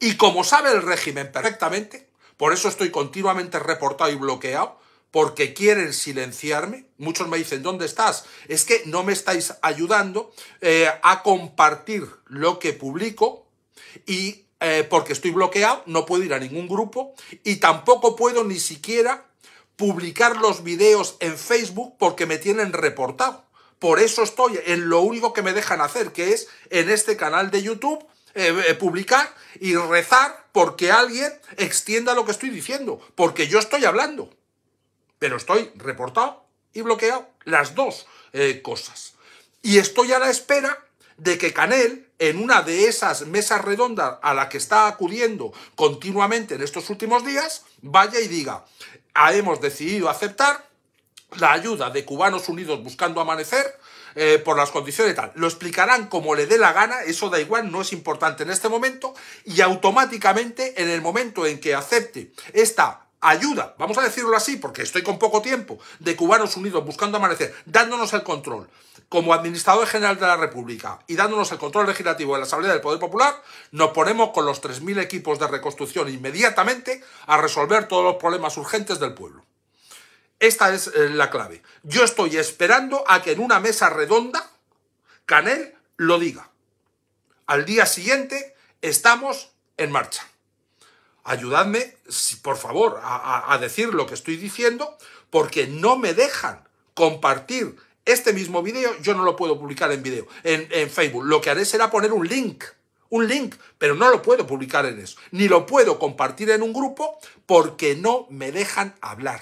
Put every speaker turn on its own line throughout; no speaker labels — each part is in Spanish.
Y como sabe el régimen perfectamente, por eso estoy continuamente reportado y bloqueado, porque quieren silenciarme. Muchos me dicen, ¿dónde estás? Es que no me estáis ayudando eh, a compartir lo que publico y eh, porque estoy bloqueado, no puedo ir a ningún grupo y tampoco puedo ni siquiera publicar los videos en Facebook porque me tienen reportado. Por eso estoy en lo único que me dejan hacer, que es en este canal de YouTube eh, eh, publicar y rezar porque alguien extienda lo que estoy diciendo, porque yo estoy hablando, pero estoy reportado y bloqueado, las dos eh, cosas. Y estoy a la espera de que Canel, en una de esas mesas redondas a la que está acudiendo continuamente en estos últimos días, vaya y diga, hemos decidido aceptar la ayuda de Cubanos Unidos buscando amanecer eh, por las condiciones y tal. Lo explicarán como le dé la gana, eso da igual, no es importante en este momento, y automáticamente en el momento en que acepte esta ayuda, vamos a decirlo así, porque estoy con poco tiempo, de Cubanos Unidos buscando amanecer, dándonos el control como Administrador General de la República y dándonos el control legislativo de la Asamblea del Poder Popular, nos ponemos con los 3.000 equipos de reconstrucción inmediatamente a resolver todos los problemas urgentes del pueblo. Esta es eh, la clave. Yo estoy esperando a que en una mesa redonda Canel lo diga. Al día siguiente estamos en marcha. Ayudadme, por favor, a, decir lo que estoy diciendo, porque no me dejan compartir este mismo video. Yo no lo puedo publicar en video, en, en Facebook. Lo que haré será poner un link un link, pero no lo puedo publicar en eso, ni lo puedo compartir en un grupo porque no me dejan hablar.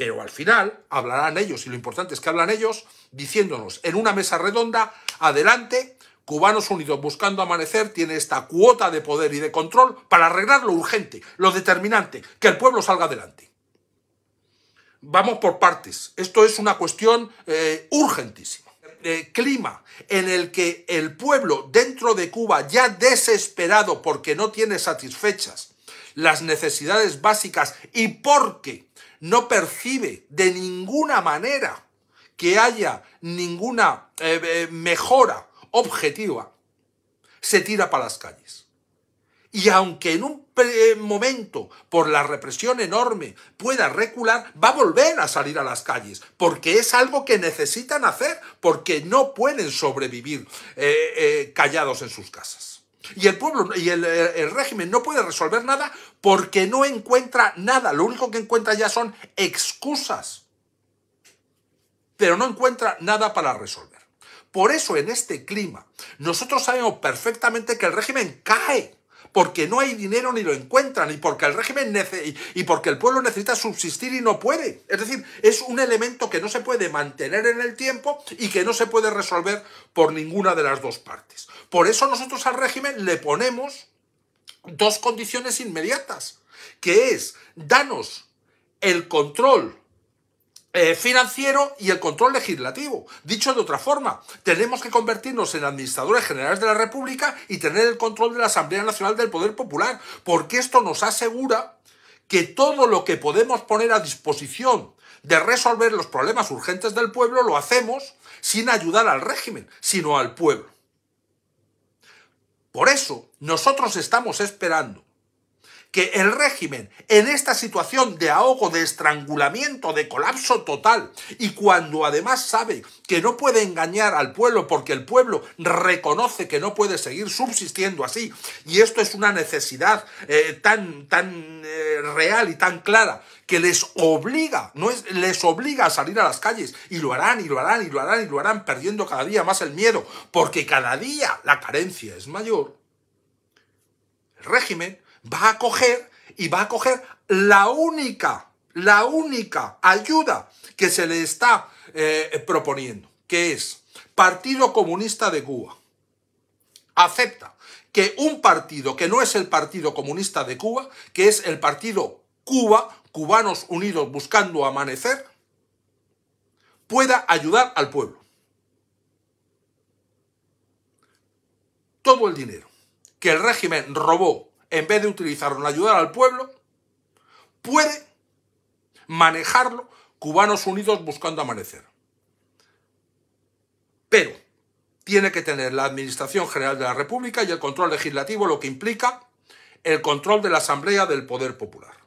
Pero al final hablarán ellos, y lo importante es que hablan ellos, diciéndonos en una mesa redonda, adelante, Cubanos Unidos buscando amanecer tiene esta cuota de poder y de control para arreglar lo urgente, lo determinante, que el pueblo salga adelante. Vamos por partes. Esto es una cuestión eh, urgentísima. clima en el que el pueblo dentro de Cuba, ya desesperado porque no tiene satisfechas las necesidades básicas y porque no percibe de ninguna manera que haya ninguna eh, eh, mejora objetiva, se tira para las calles. Y aunque en un eh, momento, por la represión enorme, pueda recular, va a volver a salir a las calles, porque es algo que necesitan hacer, porque no pueden sobrevivir callados en sus casas. Y el pueblo y eh, el, régimen no puede resolver nada porque no encuentra nada. Lo único que encuentra ya son excusas. Pero no encuentra nada para resolver. Por eso en este clima nosotros sabemos perfectamente que el régimen cae porque no hay dinero ni lo encuentran y porque el régimen y porque el pueblo necesita subsistir y no puede. Es decir, es un elemento que no se puede mantener en el tiempo y que no se puede resolver por ninguna de las dos partes. Por eso nosotros al régimen le ponemos dos condiciones inmediatas, que es danos el control eh, financiero y el control legislativo. Dicho de otra forma, tenemos que convertirnos en administradores generales de la República y tener el control de la Asamblea Nacional del Poder Popular, porque esto nos asegura que todo lo que podemos poner a disposición de resolver los problemas urgentes del pueblo lo hacemos sin ayudar al régimen, sino al pueblo. Por eso, nosotros estamos esperando que el régimen en esta situación de ahogo, de estrangulamiento, de colapso total, y cuando además sabe que no puede engañar al pueblo porque el pueblo reconoce que no puede seguir subsistiendo así, y esto es una necesidad eh, tan, tan eh, real y tan clara que les obliga, no les obliga a salir a las calles y lo harán y lo harán y lo harán y lo harán perdiendo cada día más el miedo, porque cada día la carencia es mayor. El régimen va a coger y va a coger la única, la única ayuda que se le está eh, proponiendo, que es Partido Comunista de Cuba. Acepta que un partido que no es el Partido Comunista de Cuba, que es el Partido Cuba, Cubanos Unidos Buscando Amanecer, pueda ayudar al pueblo. Todo el dinero que el régimen robó en vez de utilizarlo en ayudar al pueblo, puede manejarlo cubanos unidos buscando amanecer. Pero tiene que tener la Administración General de la República y el control legislativo, lo que implica el control de la Asamblea del Poder Popular.